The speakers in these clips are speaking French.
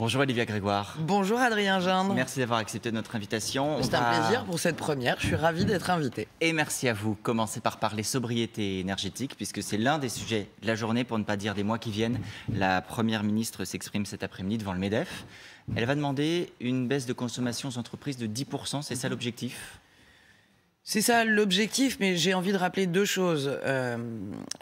Bonjour Olivia Grégoire. Bonjour Adrien Gindre. Merci d'avoir accepté notre invitation. C'est un plaisir pour cette première, je suis ravi d'être invité. Et merci à vous. Commencez par parler sobriété énergétique puisque c'est l'un des sujets de la journée pour ne pas dire des mois qui viennent. La Première ministre s'exprime cet après-midi devant le MEDEF. Elle va demander une baisse de consommation aux entreprises de 10%, c'est ça l'objectif c'est ça l'objectif, mais j'ai envie de rappeler deux choses. Euh,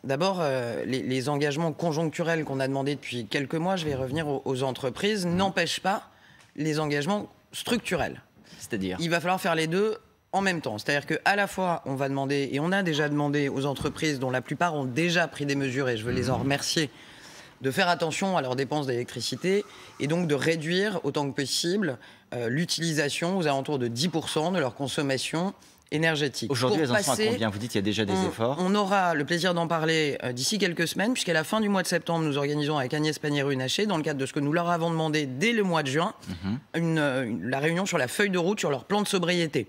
d'abord, euh, les, engagements conjoncturels qu'on a demandés depuis quelques mois, je vais revenir aux, entreprises, mhm. n'empêchent pas les engagements structurels. C'est-à-dire Il va falloir faire les deux en même temps. C'est-à-dire qu'à la fois, on va demander, et on a déjà demandé aux entreprises dont la plupart ont déjà pris des mesures, et je veux les en mhm. remercier, de faire attention à leurs dépenses d'électricité et donc de réduire autant que possible euh, l'utilisation aux alentours de 10% de leur consommation Aujourd'hui, elles en sont à combien Vous dites qu'il y a déjà des efforts. On aura le plaisir d'en parler euh, d'ici quelques semaines, puisqu'à la fin du mois de septembre, nous organisons avec Agnès Pannier-Runacher, dans le cadre de ce que nous leur avons demandé dès le mois de juin, mhm. euh, une, la réunion sur la feuille de route sur leur plan de sobriété.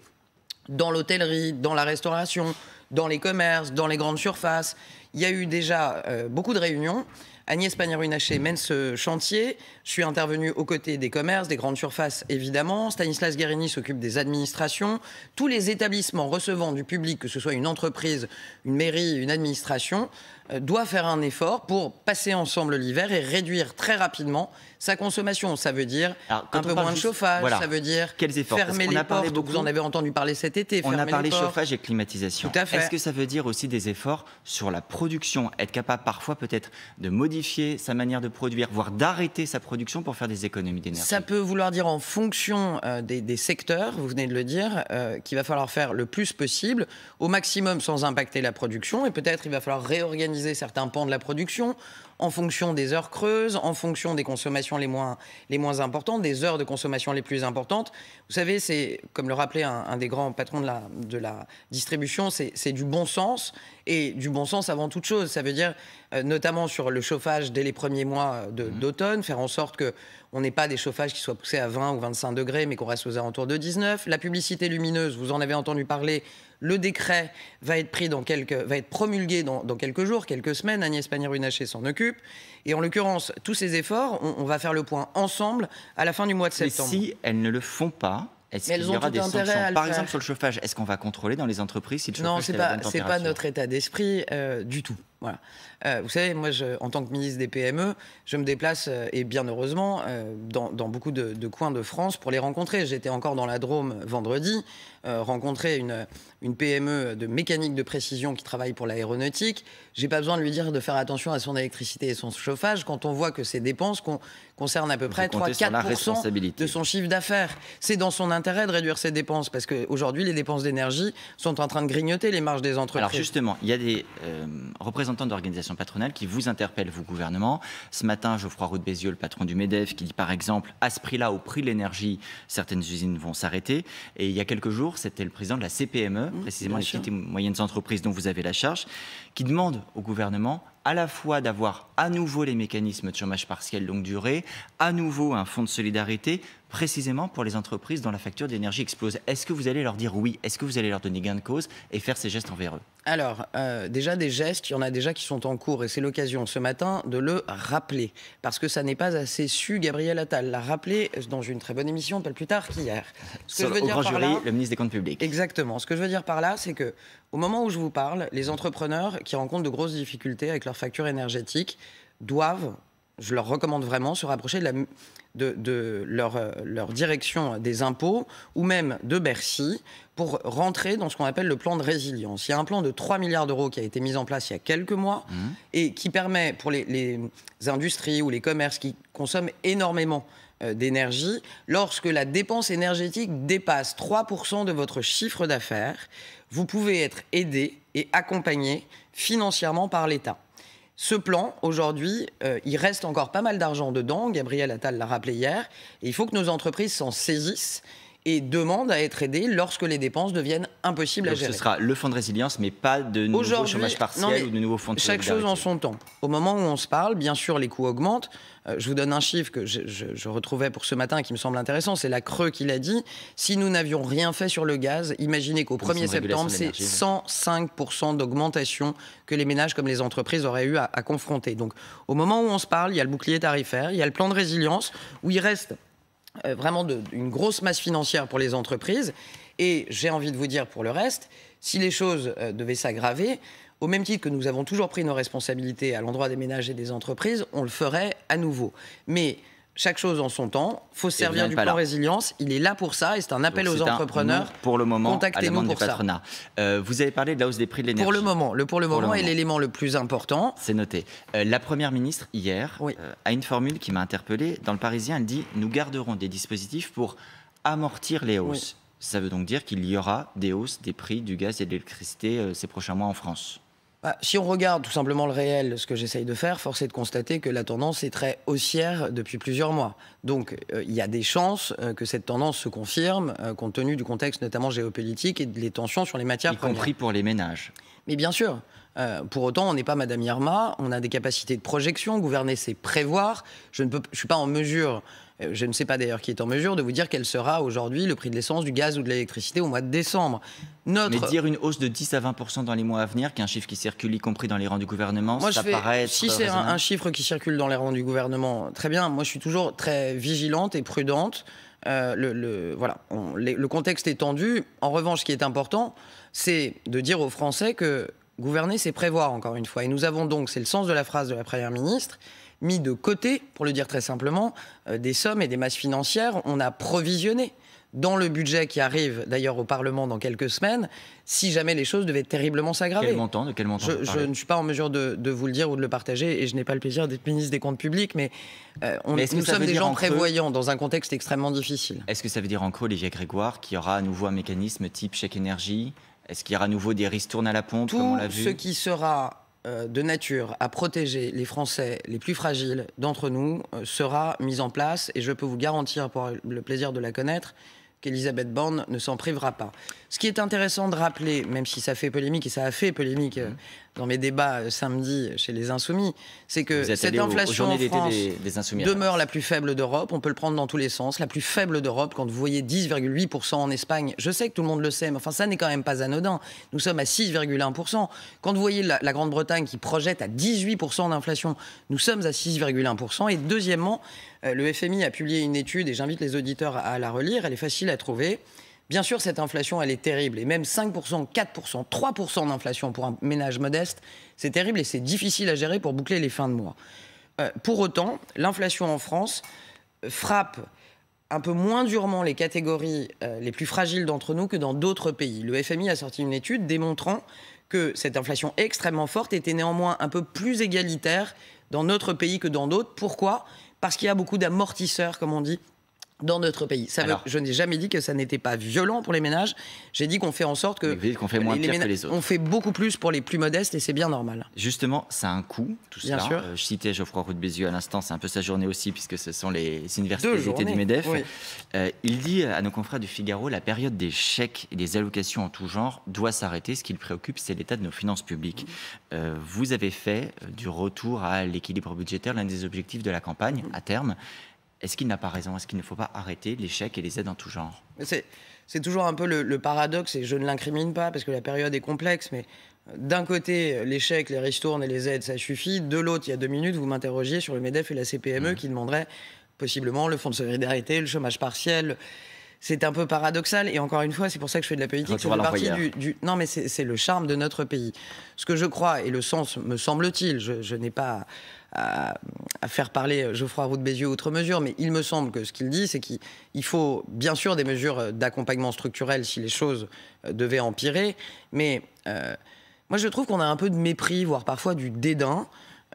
Dans l'hôtellerie, dans la restauration, dans les commerces, dans les grandes surfaces. Il y a eu déjà euh, beaucoup de réunions. Agnès Pannier-Runacher mène ce chantier. Je suis intervenu aux côtés des commerces, des grandes surfaces, évidemment. Stanislas Guérini s'occupe des administrations. Tous les établissements recevant du public, que ce soit une entreprise, une mairie, une administration, doit euh, doivent faire un effort pour passer ensemble l'hiver et réduire très rapidement sa consommation. Ça veut dire un peu moins de chauffage, ça veut dire Quels efforts fermer les portes. Vous en avez entendu parler cet été. On a parlé chauffage et climatisation. Est-ce que ça veut dire aussi des efforts sur la production Être capable parfois peut-être de modifier sa manière de produire, voire d'arrêter sa production pour faire des économies d'énergie. Ça peut vouloir dire en fonction euh, des, secteurs, vous venez de le dire, euh, qu'il va falloir faire le plus possible, au maximum sans impacter la production, et peut-être il va falloir réorganiser certains pans de la production, en fonction des heures creuses, en fonction des consommations les moins, les moins importantes, des heures de consommation les plus importantes. Vous savez, c'est, comme le rappelait un, des grands patrons de la, de la distribution, c'est du bon sens et du bon sens avant toute chose. Ça veut dire euh, notamment sur le chauffage dès les premiers mois mmh. d'automne, faire en sorte qu'on n'ait pas des chauffages qui soient poussés à 20 ou 25 degrés, mais qu'on reste aux alentours de 19. La publicité lumineuse, vous en avez entendu parler, le décret va être promulgué dans, quelques jours, quelques semaines. Agnès Pannier-Runacher s'en occupe. Et en l'occurrence, tous ces efforts, on, va faire le point ensemble à la fin du mois de septembre. si elles ne le font pas, est-ce qu'il y aura des sanctions Par exemple, sur le chauffage, est-ce qu'on va contrôler dans les entreprises si le Non, ce n'est pas, notre état d'esprit euh, du tout. Voilà. Euh, vous savez, moi, je, en tant que ministre des PME, je me déplace, euh, et bien heureusement, euh, dans, beaucoup de, coins de France pour les rencontrer. J'étais encore dans la Drôme vendredi, rencontrer une, une, PME de mécanique de précision qui travaille pour l'aéronautique. J'ai pas besoin de lui dire de faire attention à son électricité et son chauffage quand on voit que ses dépenses concernent à peu près 3-4% de son chiffre d'affaires. C'est dans son intérêt de réduire ses dépenses parce qu'aujourd'hui, les dépenses d'énergie sont en train de grignoter les marges des entreprises. Alors justement, il y a des représentants d'organisations patronales qui vous interpellent, vous, gouvernement. Ce matin, Geoffroy Roux de Bézieux, le patron du MEDEF, qui dit par exemple, à ce prix-là, au prix de l'énergie, certaines usines vont s'arrêter. Et il y a quelques jours, c'était le président de la CPME, mmh, précisément les petites et moyennes entreprises dont vous avez la charge, qui demande au gouvernement à la fois d'avoir à nouveau les mécanismes de chômage partiel longue durée, à nouveau un fonds de solidarité, précisément pour les entreprises dont la facture d'énergie explose. Est-ce que vous allez leur dire oui Est-ce que vous allez leur donner gain de cause et faire ces gestes envers eux Alors, euh, déjà des gestes, il y en a déjà qui sont en cours et c'est l'occasion ce matin de le rappeler. Parce que ça n'est pas assez su, Gabriel Attal l'a rappelé dans une très bonne émission, pas plus tard qu'hier. Ce que je veux dire grand par jury, là, le ministre des Comptes publics. Exactement. Ce que je veux dire par là, c'est que au moment où je vous parle, les entrepreneurs qui rencontrent de grosses difficultés avec leur leur facture énergétique doivent, je leur recommande vraiment, se rapprocher de, la, de, leur, euh, leur, direction des impôts ou même de Bercy pour rentrer dans ce qu'on appelle le plan de résilience. Il y a un plan de 3 milliards d'euros qui a été mis en place il y a quelques mois mmh. et qui permet pour les, les industries ou les commerces qui consomment énormément euh, d'énergie, lorsque la dépense énergétique dépasse 3% de votre chiffre d'affaires, vous pouvez être aidé et accompagné financièrement par l'État. Ce plan, aujourd'hui, euh, il reste encore pas mal d'argent dedans. Gabriel Attal l'a rappelé hier. il faut que nos entreprises s'en saisissent et demande à être aidé lorsque les dépenses deviennent impossibles à gérer. Ce sera le fonds de résilience, mais pas de nouveau chômage partiel ou de nouveaux fonds de Chaque chose en son temps. Au moment où on se parle, bien sûr, les coûts augmentent. Euh, je vous donne un chiffre que je, retrouvais pour ce matin qui me semble intéressant. C'est la Creux qui l'a dit. Si nous n'avions rien fait sur le gaz, imaginez qu'au 1er septembre, c'est 105% d'augmentation que les ménages comme les entreprises auraient eu à, à confronter. Donc, au moment où on se parle, il y a le bouclier tarifaire, il y a le plan de résilience, où il reste euh, vraiment d'une grosse masse financière pour les entreprises. Et j'ai envie de vous dire pour le reste, si les choses euh, devaient s'aggraver, au même titre que nous avons toujours pris nos responsabilités à l'endroit des ménages et des entreprises, on le ferait à nouveau. Mais chaque chose en son temps. faut servir du plan résilience. Il est là pour ça et c'est un appel aux entrepreneurs. pour le moment, contactez-nous pour ça. Euh, vous avez parlé de la hausse des prix de l'énergie. Pour le moment, le pour le moment est l'élément le plus important. C'est noté. Euh, la première ministre hier euh, a une formule qui m'a interpellé. Dans le Parisien, elle dit nous garderons des dispositifs pour amortir les hausses. Ça veut donc dire qu'il y aura des hausses des prix du gaz et de l'électricité ces prochains mois en France. Bah, si on regarde tout simplement le réel, ce que j'essaye de faire, force est de constater que la tendance est très haussière depuis plusieurs mois. Donc euh, il y a des chances euh, que cette tendance se confirme, euh, compte tenu du contexte notamment géopolitique et des tensions sur les matières premières. Y compris pour les ménages. Mais bien sûr, euh, pour autant, on n'est pas Madame Irma, on a des capacités de projection, gouverner c'est prévoir. Je ne peux, suis pas en mesure, euh, je ne sais pas d'ailleurs qui est en mesure de vous dire quel sera aujourd'hui le prix de l'essence, du gaz ou de l'électricité au mois de décembre. Notre... Mais dire une hausse de 10 à 20 dans les mois à venir, qui est un chiffre qui circule, y compris dans les rangs du gouvernement, moi, ça paraît. Être si c'est un, chiffre qui circule dans les rangs du gouvernement, très bien. Moi, je suis toujours très vigilante et prudente. Euh, le, voilà, le contexte est tendu. En revanche, ce qui est important, c'est de dire aux Français que Gouverner, c'est prévoir, encore une fois. Et nous avons donc, c'est le sens de la phrase de la Première ministre, mis de côté, pour le dire très simplement, euh, des sommes et des masses financières. On a provisionné dans le budget qui arrive d'ailleurs au Parlement dans quelques semaines, si jamais les choses devaient terriblement s'aggraver. de quel montant Je, ne suis pas en mesure de, vous le dire ou de le partager, et je n'ai pas le plaisir d'être ministre des Comptes publics, mais, euh, on, nous sommes des gens prévoyants dans un contexte extrêmement difficile. Est-ce que ça veut dire en creux, Olivier Grégoire, qu'il y aura à nouveau un mécanisme type chèque énergie est-ce qu'il y aura à nouveau des ristournes à la pompe comme on l'a vu ce qui sera euh, de nature à protéger les Français les plus fragiles d'entre nous euh, sera mis en place et je peux vous garantir, pour le plaisir de la connaître, qu'Elisabeth Borne ne s'en privera pas. Ce qui est intéressant de rappeler, même si ça fait polémique, et ça a fait polémique euh, mmh dans mes débats euh, samedi chez les Insoumis, c'est que cette inflation demeure la plus faible d'Europe. On peut le prendre dans tous les sens. La plus faible d'Europe, quand vous voyez 10,8% en Espagne, je sais que tout le monde le sait, mais ça n'est quand même pas anodin. Nous sommes à 6,1%. Quand vous voyez la Grande-Bretagne qui projette à 18% d'inflation, nous sommes à 6,1%. Et deuxièmement, euh, le FMI a publié une étude, et j'invite les auditeurs à la relire, elle est facile à trouver. Bien sûr, cette inflation, elle est terrible. Et même 5%, 4%, 3% d'inflation pour un ménage modeste, c'est terrible et c'est difficile à gérer pour boucler les fins de mois. Euh, pour autant, l'inflation en France frappe un peu moins durement les catégories euh, les plus fragiles d'entre nous que dans d'autres pays. Le FMI a sorti une étude démontrant que cette inflation extrêmement forte était néanmoins un peu plus égalitaire dans notre pays que dans d'autres. Pourquoi Parce qu'il y a beaucoup d'amortisseurs, comme on dit, dans notre pays. Ça je n'ai jamais dit que ça n'était pas violent pour les ménages. J'ai dit qu'on fait en sorte que, qu'on fait moins On fait beaucoup plus pour les plus modestes et c'est bien normal. Justement, ça a un coût. Tout bien Sûr. Euh, je citais Geoffroy Roux de Bézieux à l'instant. C'est un peu sa journée aussi puisque ce sont les universités du Medef. Euh, il dit à nos confrères du Figaro la période des chèques et des allocations en tout genre doit s'arrêter. Ce qui le préoccupe, c'est l'état de nos finances publiques. Euh, vous avez fait du retour à l'équilibre budgétaire l'un des objectifs de la campagne à terme. Est-ce qu'il n'a pas raison Est-ce qu'il ne faut pas arrêter l'échec et les aides en tout genre C'est toujours un peu le, paradoxe, et je ne l'incrimine pas parce que la période est complexe, mais euh, d'un côté, l'échec, les ristournes et les aides, ça suffit. De l'autre, il y a deux minutes, vous m'interrogiez sur le MEDEF et la CPME mmh. qui demanderaient possiblement le fonds de solidarité, le chômage partiel c'est un peu paradoxal. Et encore une fois, c'est pour ça que je fais de la politique. C'est partie du, Non, mais c'est le charme de notre pays. Ce que je crois, et le sens, me semble-t-il, je n'ai pas à, faire parler Geoffroy Roux de Bézieux outre mesure, mais il me semble que ce qu'il dit, c'est qu'il faut bien sûr des mesures d'accompagnement structurel si les choses euh, devaient empirer, mais euh, moi je trouve qu'on a un peu de mépris, voire parfois du dédain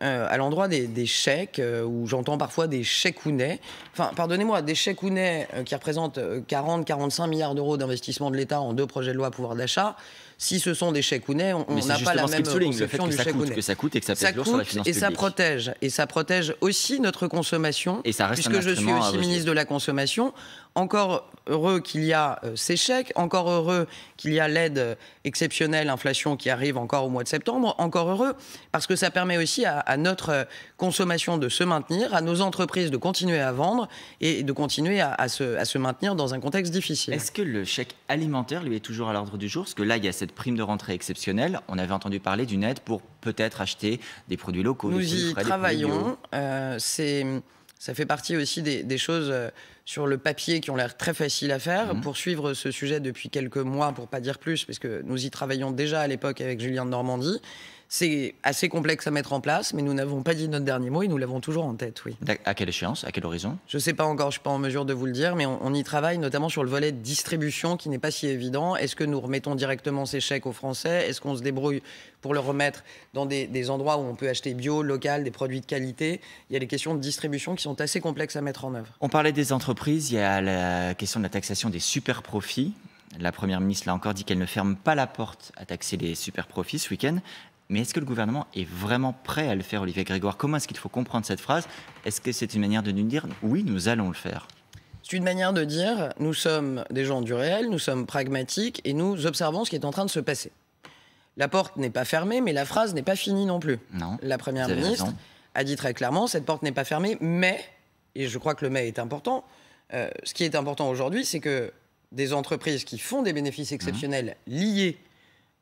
euh, à l'endroit des, chèques, euh, où j'entends parfois des chèques ounets, enfin pardonnez-moi, des chèques ounets euh, qui représentent 40-45 milliards d'euros d'investissement de l'État en deux projets de loi pouvoir d'achat, si ce sont des chèques ounets, on n'a pas la même conception le fait que du ça coûte, que ça coûte et que ça, ça coûte sur la finance et ça protège et ça protège aussi notre consommation et ça reste puisque je suis aussi ministre de la consommation. Encore heureux qu'il y a euh, ces chèques, encore heureux qu'il y a l'aide euh, exceptionnelle inflation qui arrive encore au mois de septembre, encore heureux parce que ça permet aussi à, notre euh, consommation de se maintenir, à nos entreprises de continuer à vendre et de continuer à, se, maintenir dans un contexte difficile. Est-ce que le chèque alimentaire lui est toujours à l'ordre du jour Parce que là, il y a cette prime de rentrée exceptionnelle. On avait entendu parler d'une aide pour peut-être acheter des produits locaux. Nous y travaillons. C'est ça fait partie aussi des, choses euh, sur le papier qui ont l'air très faciles à faire. Mhm. Poursuivre ce sujet depuis quelques mois, pour pas dire plus, parce que nous y travaillons déjà à l'époque avec Julien de Normandie, c'est assez complexe à mettre en place, mais nous n'avons pas dit notre dernier mot et nous l'avons toujours en tête, oui. À quelle échéance À quel horizon Je ne sais pas encore, je ne suis pas en mesure de vous le dire, mais on, y travaille notamment sur le volet distribution qui n'est pas si évident. Est-ce que nous remettons directement ces chèques aux Français Est-ce qu'on se débrouille pour le remettre dans des, endroits où on peut acheter bio, local, des produits de qualité Il y a des questions de distribution qui sont assez complexes à mettre en œuvre. On parlait des entreprises, il y a la question de la taxation des super profits. La Première ministre l'a encore dit qu'elle ne ferme pas la porte à taxer les super profits ce week-end. Mais est-ce que le gouvernement est vraiment prêt à le faire, Olivier Grégoire Comment est-ce qu'il faut comprendre cette phrase Est-ce que c'est une manière de nous dire oui, nous allons le faire c'est une manière de dire, nous sommes des gens du réel, nous sommes pragmatiques et nous observons ce qui est en train de se passer. La porte n'est pas fermée, mais la phrase n'est pas finie non plus. la Première ministre a dit très clairement, cette porte n'est pas fermée, mais, et je crois que le mais est important, euh, ce qui est important aujourd'hui, c'est que des entreprises qui font des bénéfices mmh. exceptionnels liés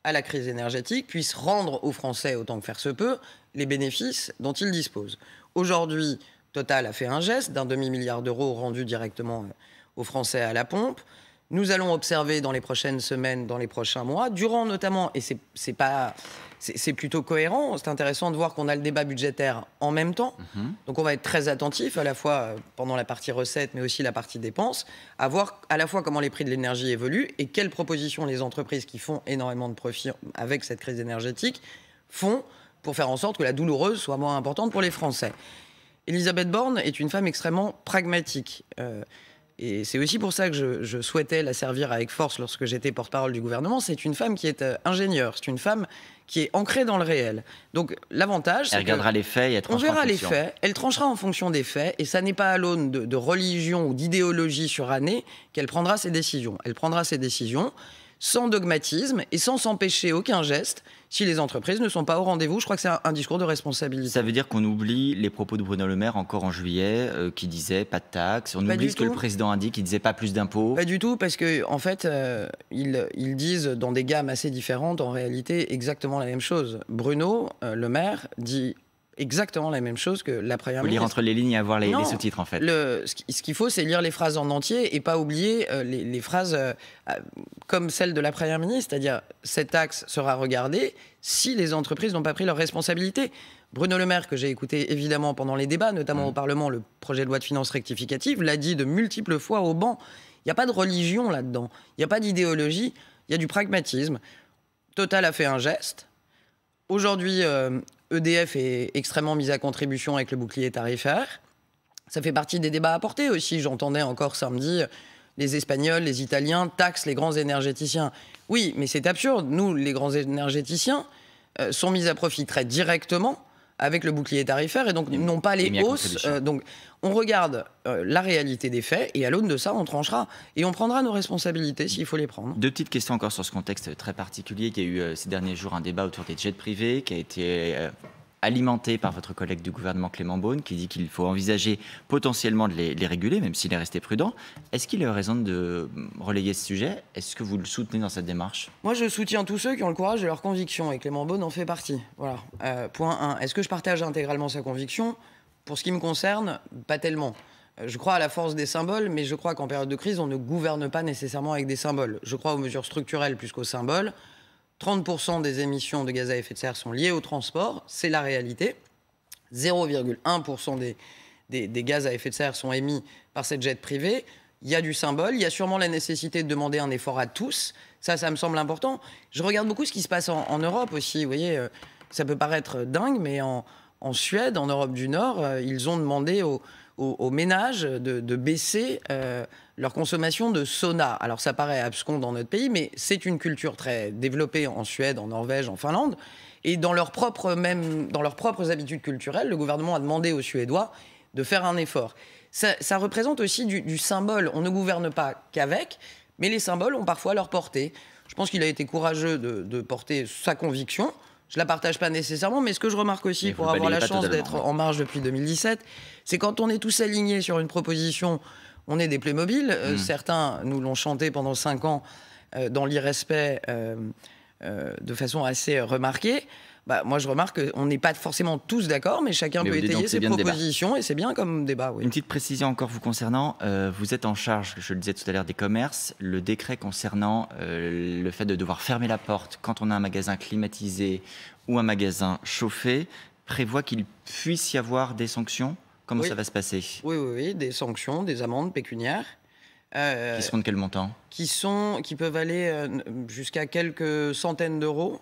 à la crise énergétique puisse rendre aux Français, autant que faire se peut, les bénéfices dont ils disposent. Aujourd'hui, Total a fait un geste d'un demi-milliard d'euros rendu directement euh, aux Français à la pompe nous allons observer dans les prochaines semaines, dans les prochains mois, durant notamment, et c'est pas c'est plutôt cohérent. C'est intéressant de voir qu'on a le débat budgétaire en même temps. Mhm. Donc on va être très attentif à la fois euh, pendant la partie recettes, mais aussi la partie dépenses, à voir à la fois comment les prix de l'énergie évoluent et quelles propositions les entreprises qui font énormément de profits avec cette crise énergétique font pour faire en sorte que la douloureuse soit moins importante pour les Français. Elisabeth Borne est une femme extrêmement pragmatique. Euh, et c'est aussi pour ça que je, souhaitais la servir avec force lorsque j'étais porte-parole du gouvernement, c'est une femme qui est euh, ingénieure, c'est une femme qui est ancrée dans le réel. Donc l'avantage, c'est regardera les faits et elle on verra les faits, elle tranchera en fonction des faits, et ça n'est pas à l'aune de, de religion ou d'idéologie surannée qu'elle prendra ses décisions. Elle prendra ses décisions sans dogmatisme et sans s'empêcher aucun geste si les entreprises ne sont pas au rendez-vous. Je crois que c'est un, discours de responsabilité. Ça veut dire qu'on oublie les propos de Bruno Le Maire encore en juillet euh, qui disait pas de taxes. On oublie ce que le président a dit qui disait pas plus d'impôts. Pas du tout, parce que en fait, euh, ils, disent dans des gammes assez différentes en réalité exactement la même chose. Bruno euh, Le Maire dit exactement la même chose que la première. Faut lire entre les lignes et avoir les, sous-titres en fait. Le, ce qu'il faut, c'est lire les phrases en entier et pas oublier euh, les, phrases euh, euh, comme celle de la première ministre, c'est-à-dire cet axe sera regardé si les entreprises n'ont pas pris leurs responsabilités. Bruno Le Maire, que j'ai écouté évidemment pendant les débats, notamment au mmh. Parlement, le projet de loi de finances rectificative, l'a dit de multiples fois au banc. Il n'y a pas de religion là-dedans, il n'y a pas d'idéologie, il y a du pragmatisme. Total a fait un geste. Aujourd'hui, EDF est extrêmement mise à contribution avec le bouclier tarifaire. Ça fait partie des débats à porter aussi. J'entendais encore samedi les Espagnols, les Italiens taxent les grands énergéticiens. Oui, mais c'est absurde. Nous, les grands énergéticiens, euh, sont mis à profit très directement avec le bouclier tarifaire et donc n'ont pas les, hausses. Euh, donc on regarde euh, la réalité des faits et à l'aune de ça, on tranchera et on prendra nos responsabilités s'il faut les prendre. Deux petites questions encore sur ce contexte très particulier qui a eu euh, ces derniers jours un débat autour des jets privés qui a été alimenté par votre collègue du gouvernement Clément Beaune qui dit qu'il faut envisager potentiellement de les, réguler, même s'il est resté prudent. Est-ce qu'il a raison de relayer ce sujet Est-ce que vous le soutenez dans cette démarche Moi, je soutiens tous ceux qui ont le courage de leurs conviction, et Clément Beaune en fait partie. Voilà. Euh, point 1. Est-ce que je partage intégralement sa conviction Pour ce qui me concerne, pas tellement. Euh, je crois à la force des symboles, mais je crois qu'en période de crise, on ne gouverne pas nécessairement avec des symboles. Je crois aux mesures structurelles plus qu'aux symboles. 30% des émissions de gaz à effet de serre sont liées au transport, c'est la réalité. 0,1% des, des, des, gaz à effet de serre sont émis par cette jet privée. Il y a du symbole, il y a sûrement la nécessité de demander un effort à tous. Ça, ça me semble important. Je regarde beaucoup ce qui se passe en, Europe aussi. Vous voyez, euh, ça peut paraître dingue, mais en, en Suède, en Europe du Nord, euh, ils ont demandé aux, aux, ménages de, baisser euh, leur consommation de sauna. Alors ça paraît abscon dans notre pays, mais c'est une culture très développée en Suède, en Norvège, en Finlande. Et dans, même, dans leurs propres habitudes culturelles, le gouvernement a demandé aux Suédois de faire un effort. Ça, représente aussi du, symbole. On ne gouverne pas qu'avec, mais les symboles ont parfois leur portée. Je pense qu'il a été courageux de porter sa conviction. Je la partage pas nécessairement, mais ce que je remarque aussi pour avoir la chance d'être hein. en marge depuis 2017, c'est quand on est tous alignés sur une proposition, on est des Playmobil. Euh, mobiles. Mm. certains nous l'ont chanté pendant cinq ans euh, dans l'irrespect euh, de façon assez remarquée bah, moi je remarque qu'on n'est pas forcément tous d'accord, mais chacun peut étayer ses propositions et c'est bien comme débat. Une petite précision encore vous concernant, euh, vous êtes en charge, je le disais tout à l'heure, des commerces. Le décret concernant euh, le fait de devoir fermer la porte quand on a un magasin climatisé ou un magasin chauffé prévoit qu'il puisse y avoir des sanctions. Comment ça va se passer Oui, oui, oui, des sanctions, des amendes pécuniaires. Euh, qui seront de quel montant qui, sont, qui peuvent aller euh, jusqu'à quelques centaines d'euros.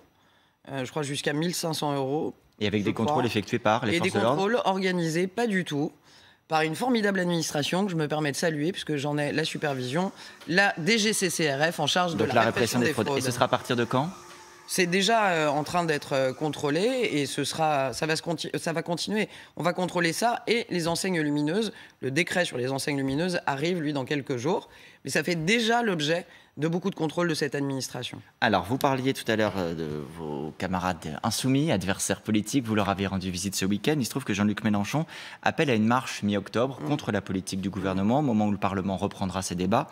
Euh, je crois jusqu'à 1500 euros. Et avec des contrôles effectués par les Et des contrôles organisés, pas du tout par une formidable administration que je me permets de saluer, puisque j'en ai la supervision, la DGCCRF en charge de la, répression, des, fraudes. Et ce sera à partir de quand c'est déjà euh, en train d'être euh, contrôlé et ce sera, ça va, ça va continuer. On va contrôler ça et les enseignes lumineuses. Le décret sur les enseignes lumineuses arrive, lui, dans quelques jours. Mais ça fait déjà l'objet de beaucoup de contrôle de cette administration. Alors, vous parliez tout à l'heure euh, de vos camarades insoumis, adversaires politiques, vous leur avez rendu visite ce week-end. Il se trouve que Jean-Luc Mélenchon appelle à une marche mi-octobre mm. contre la politique du gouvernement, au moment où le Parlement reprendra ses débats.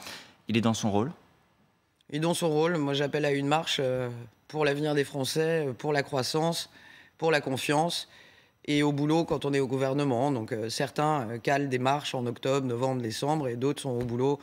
Il est dans son rôle Il est dans son rôle, moi j'appelle à une marche euh, pour l'avenir des Français, euh, pour la croissance, pour la confiance et au boulot quand on est au gouvernement. Donc certains calent des marches en octobre, novembre, décembre et d'autres sont au boulot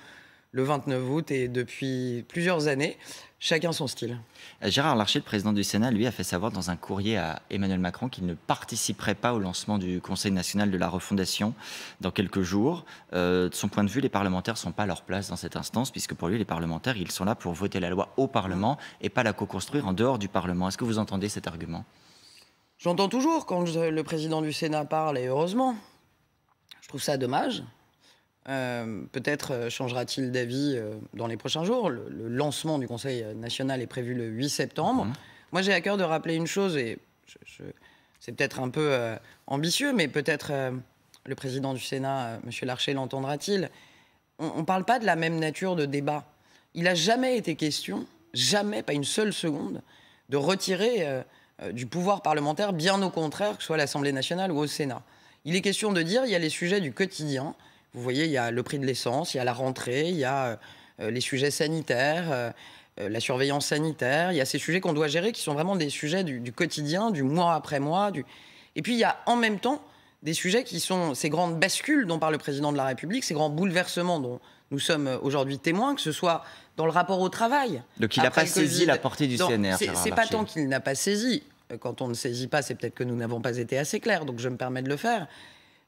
le 29 août et depuis plusieurs années, chacun son style. Euh, Gérard Larcher, le président du Sénat, lui a fait savoir dans un courrier à Emmanuel Macron qu'il ne participerait pas au lancement du Conseil national de la refondation dans quelques jours. Euh, de son point de vue, les parlementaires ne sont pas à leur place dans cette instance, puisque pour lui, les parlementaires, ils sont là pour voter la loi au Parlement et pas la co-construire en dehors du Parlement. Est-ce que vous entendez cet argument J'entends toujours quand le président du Sénat parle, et heureusement. Je trouve ça dommage. Euh, peut-être euh, changera-t-il d'avis euh, dans les prochains jours. Le, lancement du Conseil national est prévu le 8 septembre. Mhm. Moi, j'ai à cœur de rappeler une chose, et c'est peut-être un peu ambitieux, mais peut-être le président du Sénat, M. Larcher, l'entendra-t-il. On ne parle pas de la même nature de débat. Il n'a jamais été question, jamais, pas une seule seconde, de retirer du pouvoir parlementaire, bien au contraire, que ce soit à l'Assemblée nationale ou au Sénat. Il est question de dire il y a les sujets du quotidien, vous voyez, il y a le prix de l'essence, il y a la rentrée, il y a euh, euh, les sujets sanitaires, euh, la surveillance sanitaire, il y a ces sujets qu'on doit gérer qui sont vraiment des sujets du, quotidien, du mois après mois. Et puis il y a en même temps des sujets qui sont ces grandes bascules dont parle le président de la République, ces grands bouleversements dont nous sommes aujourd'hui témoins, que ce soit dans le rapport au travail. Donc il n'a pas saisi la portée du CNR. C'est pas tant qu'il n'a pas saisi. Quand on ne saisit pas, c'est peut-être que nous n'avons pas été assez clairs, donc je me permets de le faire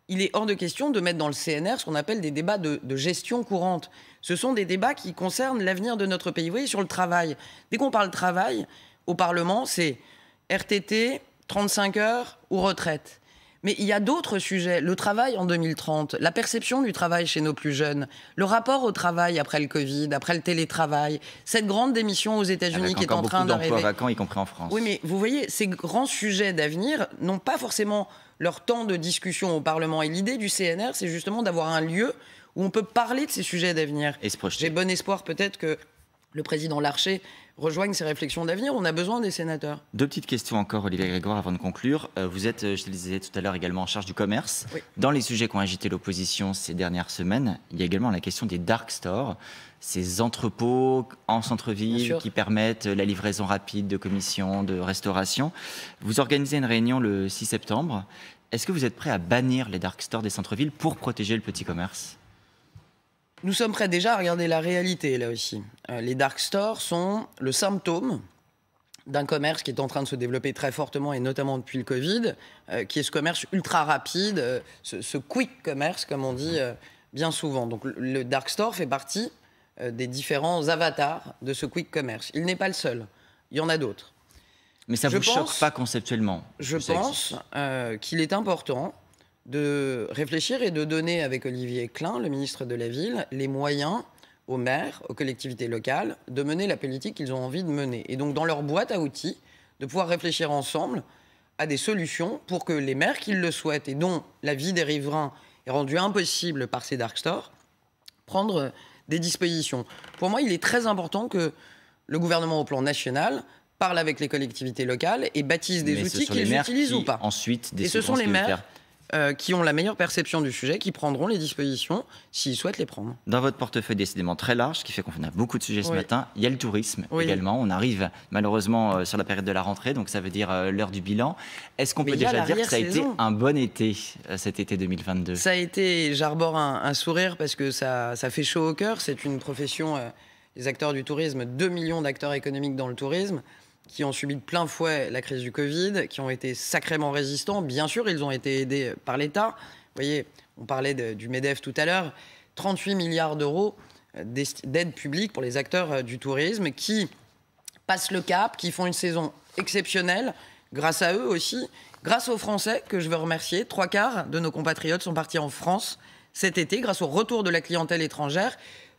il est hors de question de mettre dans le CNR ce qu'on appelle des débats de, gestion courante. Ce sont des débats qui concernent l'avenir de notre pays. Vous voyez, sur le travail, dès qu'on parle travail, au Parlement, c'est RTT, 35 heures ou retraite. Mais il y a d'autres sujets. Le travail en 2030, la perception du travail chez nos plus jeunes, le rapport au travail après le Covid, après le télétravail, cette grande démission aux États-Unis ah, qui est en train d'arriver. vacants, y compris en France. Oui, mais vous voyez, ces grands sujets d'avenir n'ont pas forcément leur temps de discussion au Parlement. Et l'idée du CNR, c'est justement d'avoir un lieu où on peut parler de ces sujets d'avenir. J'ai bon espoir peut-être que le président Larcher rejoigne ces réflexions d'avenir. On a besoin des sénateurs. Deux petites questions encore, Olivier Grégoire, avant de conclure. Euh, vous êtes, euh, je le disais tout à l'heure, également en charge du commerce. Dans les sujets qui ont agité l'opposition ces dernières semaines, il y a également la question des dark stores, ces entrepôts en centre-ville qui permettent la livraison rapide de commissions, de restauration. Vous organisez une réunion le 6 septembre. Est-ce que vous êtes prêt à bannir les dark stores des centres-villes pour protéger le petit commerce nous sommes prêts déjà à regarder la réalité là aussi. Euh, les dark stores sont le symptôme d'un commerce qui est en train de se développer très fortement et notamment depuis le Covid, euh, qui est ce commerce ultra rapide, euh, ce, quick commerce comme on dit bien souvent. Donc le dark store fait partie des différents avatars de ce quick commerce. Il n'est pas le seul, il y en a d'autres. Mais ça ne vous choque pas conceptuellement Je pense qu'il est important de réfléchir et de donner avec Olivier Klein, le ministre de la Ville, les moyens aux maires, aux collectivités locales, de mener la politique qu'ils ont envie de mener. Et donc dans leur boîte à outils, de pouvoir réfléchir ensemble à des solutions pour que les maires qui le souhaitent et dont la vie des riverains est rendue impossible par ces dark stores, prendre des dispositions. Pour moi, il est très important que le gouvernement au plan national parle avec les collectivités locales et bâtisse des outils qu'ils utilisent ou pas. Ensuite, et ce sont les maires euh, qui ont la meilleure perception du sujet, qui prendront les dispositions s'ils souhaitent les prendre. Dans votre portefeuille décidément très large, qui fait qu'on a beaucoup de sujets ce matin. Il y a le tourisme également. On arrive malheureusement euh, sur la période de la rentrée, donc ça veut dire euh, l'heure du bilan. Est-ce qu'on peut déjà dire que ça a été un bon été, cet été 2022 Ça a été, j'arbore un, sourire parce que ça, ça fait chaud au cœur. C'est une profession, les acteurs du tourisme, 2 millions d'acteurs économiques dans le tourisme qui ont subi de plein fouet la crise du Covid, qui ont été sacrément résistants. Bien sûr, ils ont été aidés par l'État. Vous voyez, on parlait du MEDEF tout à l'heure, 38 milliards d'euros euh, d'aide publique pour les acteurs euh, du tourisme qui passent le cap, qui font une saison exceptionnelle, grâce à eux aussi, grâce aux Français que je veux remercier. Trois quarts de nos compatriotes sont partis en France cet été grâce au retour de la clientèle étrangère.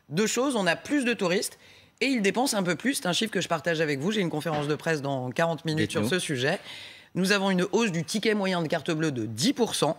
Deux choses, on a plus de touristes et ils dépensent un peu plus. C'est un chiffre que je partage avec vous. J'ai une conférence de presse dans 40 minutes sur ce sujet. Nous avons une hausse du ticket moyen de carte bleue de 10%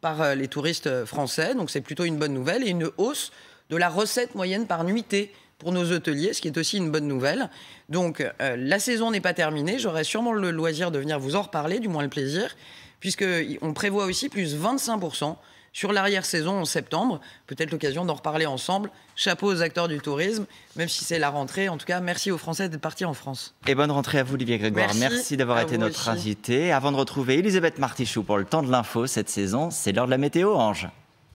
par euh, les touristes euh, français, donc c'est plutôt une bonne nouvelle, et une hausse de la recette moyenne par nuitée pour nos hôteliers, ce qui est aussi une bonne nouvelle. Donc euh, la saison n'est pas terminée, j'aurai sûrement le loisir de venir vous en reparler, du moins le plaisir, puisqu'on prévoit aussi plus 25% sur l'arrière-saison en septembre. Peut-être l'occasion d'en reparler ensemble. Chapeau aux acteurs du tourisme, même si c'est la rentrée. En tout cas, merci aux Français d'être partis en France. Et bonne rentrée à vous, Olivier Grégoire. Merci, d'avoir été notre invité. Avant de retrouver Elisabeth Martichoux pour le temps de l'info cette saison, c'est l'heure de la météo, Ange.